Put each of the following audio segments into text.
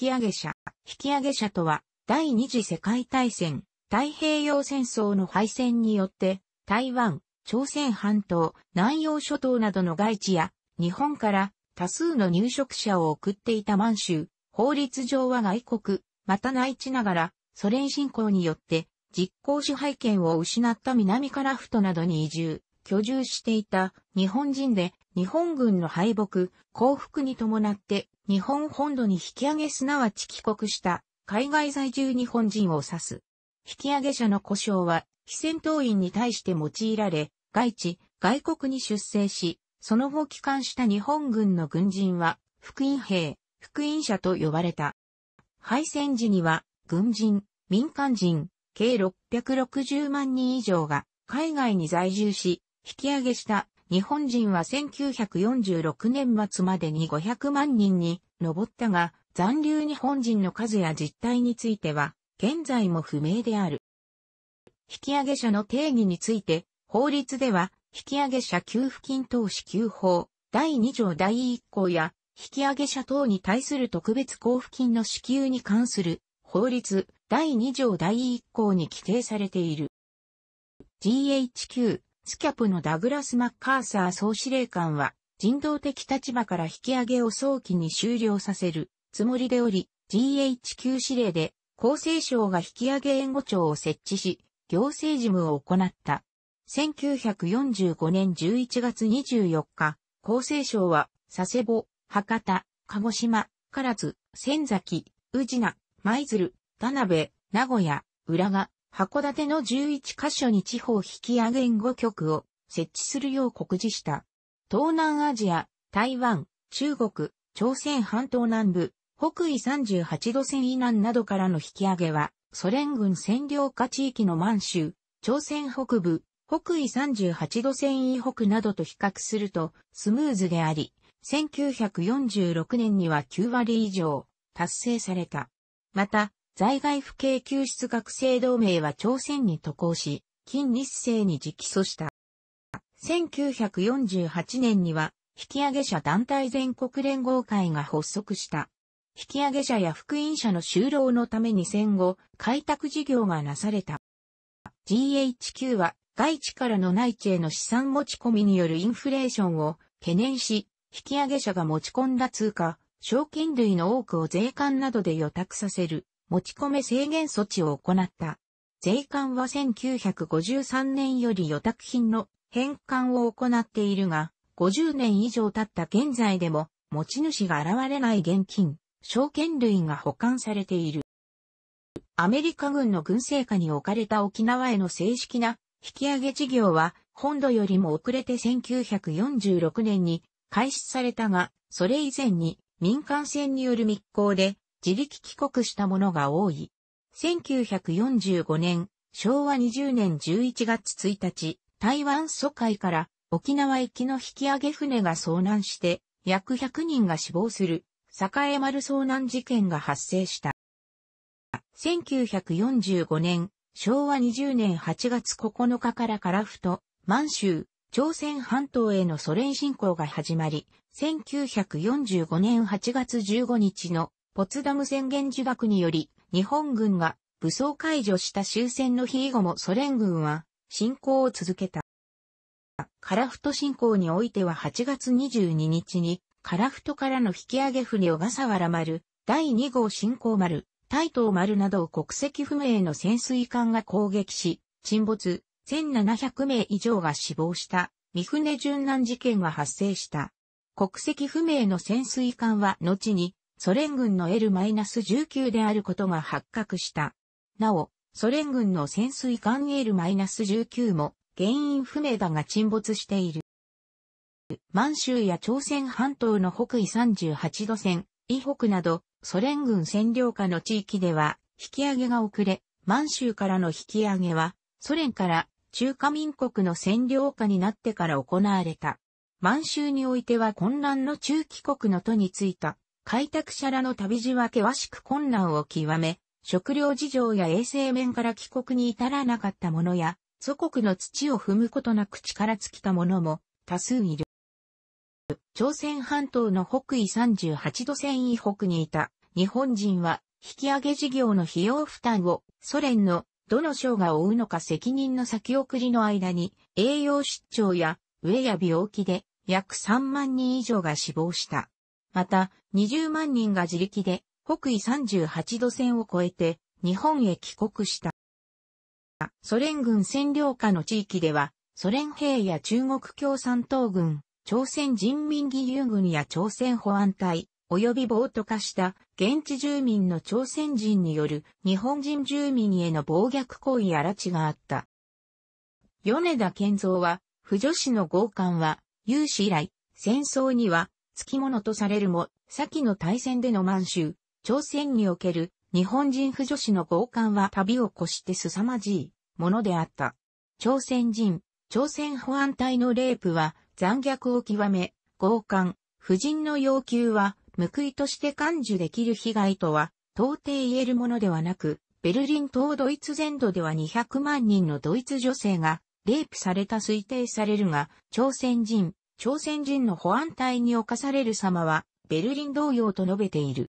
引上げ者。引上げ者とは、第二次世界大戦、太平洋戦争の敗戦によって、台湾、朝鮮半島、南洋諸島などの外地や、日本から多数の入植者を送っていた満州、法律上は外国、また内地ながら、ソ連侵攻によって、実行支配権を失った南フトなどに移住、居住していた日本人で日本軍の敗北、降伏に伴って日本本土に引き上げすなわち帰国した海外在住日本人を指す。引き上げ者の故障は非戦闘員に対して用いられ、外地、外国に出征し、その後帰還した日本軍の軍人は、福音兵、福音者と呼ばれた。敗戦時には、軍人、民間人、計660万人以上が海外に在住し、引き上げした日本人は1946年末までに500万人に上ったが、残留日本人の数や実態については、現在も不明である。引上げ者の定義について、法律では、引上げ者給付金等支給法、第2条第1項や、引上げ者等に対する特別交付金の支給に関する法律第2条第1項に規定されている。GHQ スキャプのダグラス・マッカーサー総司令官は、人道的立場から引き上げを早期に終了させるつもりでおり、GHQ 司令で厚生省が引き上げ援護庁を設置し、行政事務を行った。1945年11月24日、厚生省は佐世保、博多、鹿児島、唐津、仙崎、宇品、舞鶴、田辺、名古屋、浦賀、函館の11カ所に地方引き上げ援護局を設置するよう告示した。東南アジア、台湾、中国、朝鮮半島南部、北緯38度線以南などからの引き上げは、ソ連軍占領下地域の満州、朝鮮北部、北緯38度線以北などと比較するとスムーズであり、1946年には9割以上達成された。また、在外不景救出学生同盟は朝鮮に渡航し、金日成に直訴した。1948年には、引上げ者団体全国連合会が発足した。引上げ者や福音者の就労のために戦後、開拓事業がなされた。GHQ は、外地からの内地への資産持ち込みによるインフレーションを懸念し、引上げ者が持ち込んだ通貨、賞金類の多くを税関などで予託させる持ち込め制限措置を行った。税関は1953年より予託品の返還を行っているが、50年以上経った現在でも、持ち主が現れない現金、証券類が保管されている。アメリカ軍の軍政下に置かれた沖縄への正式な引き上げ事業は、本土よりも遅れて1946年に開始されたが、それ以前に民間船による密航で自力帰国したものが多い。1945年、昭和20年11月1日、台湾疎開から沖縄行きの引き上げ船が遭難して、約100人が死亡する、栄丸遭難事件が発生した。1945年、昭和20年8月9日から樺太、満州、朝鮮半島へのソ連侵攻が始まり、1945年8月15日のポツダム宣言受諾により、日本軍が武装解除した終戦の日以後もソ連軍は侵攻を続けた。カラフト侵攻においては8月22日に、カラフトからの引き上げ船小笠原丸、第2号侵攻丸、大東丸などを国籍不明の潜水艦が攻撃し、沈没、1700名以上が死亡した、三船巡南事件が発生した。国籍不明の潜水艦は後に、ソ連軍の L-19 であることが発覚した。なお、ソ連軍の潜水艦 L-19 も原因不明だが沈没している。満州や朝鮮半島の北緯38度線、以北など、ソ連軍占領下の地域では、引き上げが遅れ、満州からの引き上げは、ソ連から中華民国の占領下になってから行われた。満州においては混乱の中期国の都についた開拓者らの旅路は険しく困難を極め、食料事情や衛生面から帰国に至らなかった者や、祖国の土を踏むことなく力尽きた者も多数いる。朝鮮半島の北緯38度線以北にいた日本人は引き上げ事業の費用負担をソ連のどの省が負うのか責任の先送りの間に栄養失調や飢えや病気で約3万人以上が死亡した。また、20万人が自力で北緯38度線を越えて日本へ帰国した。ソ連軍占領下の地域では、ソ連兵や中国共産党軍、朝鮮人民義勇軍や朝鮮保安隊、及び暴徒化した現地住民の朝鮮人による日本人住民への暴虐行為や拉致があった。米田健造は、不女子の強姦は、有史以来、戦争にはつきものとされるも、先の大戦での満州、朝鮮における日本人婦女子の強姦は旅を越して凄まじいものであった。朝鮮人、朝鮮保安隊のレイプは残虐を極め、強姦、婦人の要求は報いとして感受できる被害とは到底言えるものではなく、ベルリン等ドイツ全土では200万人のドイツ女性がレイプされた推定されるが、朝鮮人、朝鮮人の保安隊に侵される様は、ベルリン同様と述べている。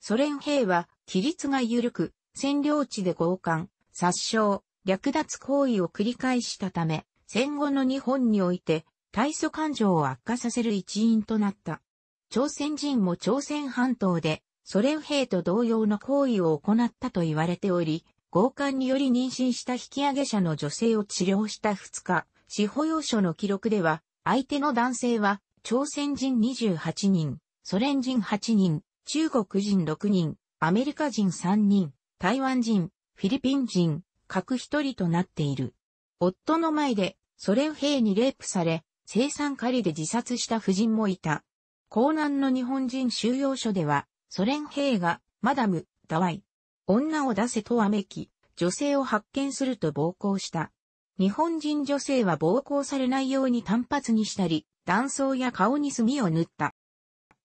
ソ連兵は、規律が緩く、占領地で強姦、殺傷、略奪行為を繰り返したため、戦後の日本において、大祖感情を悪化させる一因となった。朝鮮人も朝鮮半島で、ソ連兵と同様の行為を行ったと言われており、強姦により妊娠した引き上げ者の女性を治療した2日、司法要所の記録では、相手の男性は、朝鮮人28人、ソ連人8人、中国人6人、アメリカ人3人、台湾人、フィリピン人、各1人となっている。夫の前で、ソ連兵にレイプされ、生産狩りで自殺した婦人もいた。江南の日本人収容所では、ソ連兵が、マダム、ダワイ、女を出せとあめき、女性を発見すると暴行した。日本人女性は暴行されないように単発にしたり、断層や顔に墨を塗った。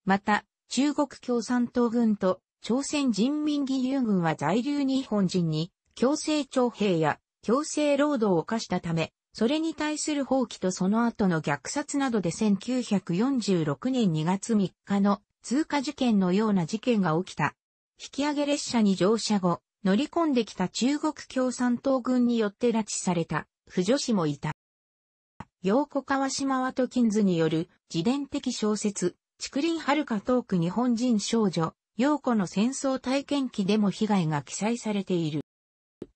また、中国共産党軍と朝鮮人民義勇軍は在留日本人に強制徴兵や強制労働を課したため、それに対する放棄とその後の虐殺などで1946年2月3日の通過事件のような事件が起きた。引き上げ列車に乗車後、乗り込んできた中国共産党軍によって拉致された。婦女子もいた。洋子川島ワトキンズによる自伝的小説、竹林遥かトーク日本人少女、洋子の戦争体験記でも被害が記載されている。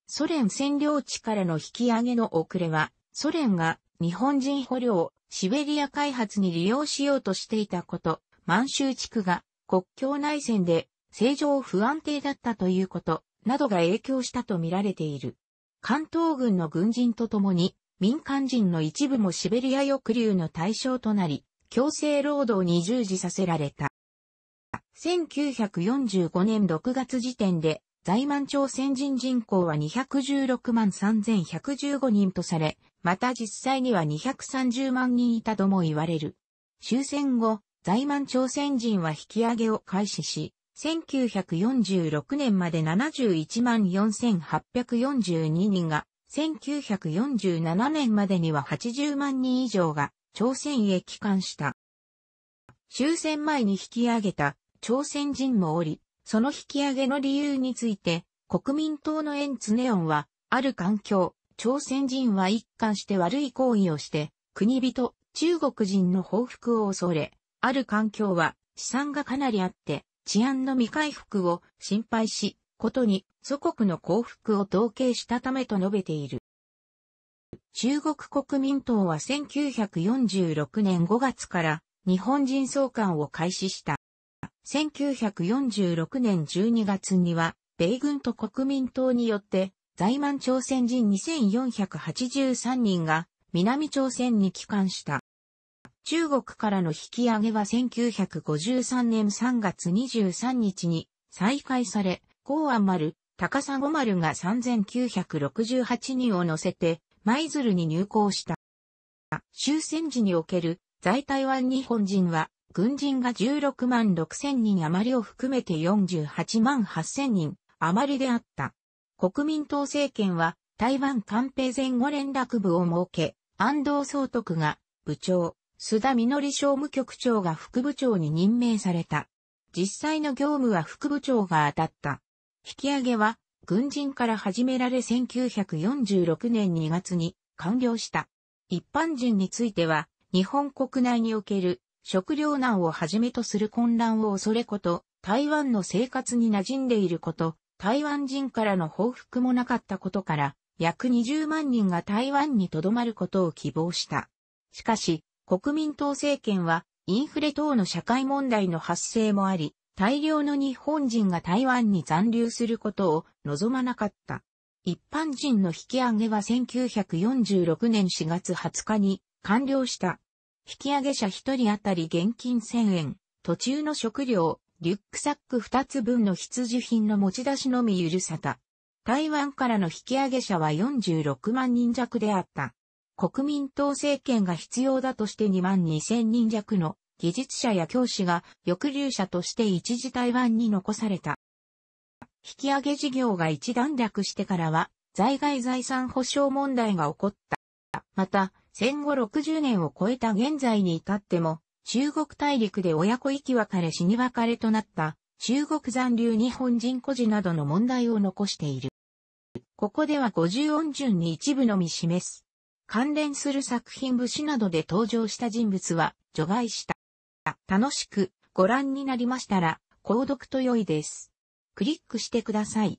ソ連占領地からの引き上げの遅れは、ソ連が日本人捕虜をシベリア開発に利用しようとしていたこと、満州地区が国境内戦で正常不安定だったということなどが影響したとみられている。関東軍の軍人と共に、民間人の一部もシベリア抑留の対象となり、強制労働に従事させられた。1945年6月時点で、在満朝鮮人人口は216万3115人とされ、また実際には230万人いたとも言われる。終戦後、在満朝鮮人は引き上げを開始し、1946年まで714,842人が、1947年までには80万人以上が朝鮮へ帰還した。終戦前に引き上げた朝鮮人もおり、その引き上げの理由について、国民党のエンツネオンは、ある環境、朝鮮人は一貫して悪い行為をして、国人、中国人の報復を恐れ、ある環境は資産がかなりあって、治安の未回復を心配し、ことに祖国の幸福を統計したためと述べている。中国国民党は1946年5月から日本人総監を開始した。1946年12月には、米軍と国民党によって在満朝鮮人2483人が南朝鮮に帰還した。中国からの引き上げは1953年3月23日に再開され、港湾丸、高砂丸が3968人を乗せて、舞鶴に入港した。終戦時における在台湾日本人は、軍人が16万6千人余りを含めて48万8千人余りであった。国民党政権は台湾官兵前後連絡部を設け、安藤総督が部長、須田実商務局長が副部長に任命された。実際の業務は副部長が当たった。引き上げは、軍人から始められ1946年2月に完了した。一般人については、日本国内における食糧難をはじめとする混乱を恐れこと、台湾の生活に馴染んでいること、台湾人からの報復もなかったことから、約20万人が台湾に留まることを希望した。しかし、国民党政権はインフレ等の社会問題の発生もあり、大量の日本人が台湾に残留することを望まなかった。一般人の引き上げは1946年4月20日に完了した。引き上げ者1人当たり現金1000円、途中の食料、リュックサック2つ分の必需品の持ち出しのみ許さた。台湾からの引き上げ者は46万人弱であった。国民党政権が必要だとして2万2000人弱の技術者や教師が抑留者として一時台湾に残された。引き上げ事業が一段落してからは、在外財産保障問題が起こった。また、戦後60年を超えた現在に至っても、中国大陸で親子行き別れ死に別れとなった中国残留日本人孤児などの問題を残している。ここでは50音順に一部のみ示す。関連する作品武士などで登場した人物は除外した。楽しくご覧になりましたら、購読と良いです。クリックしてください。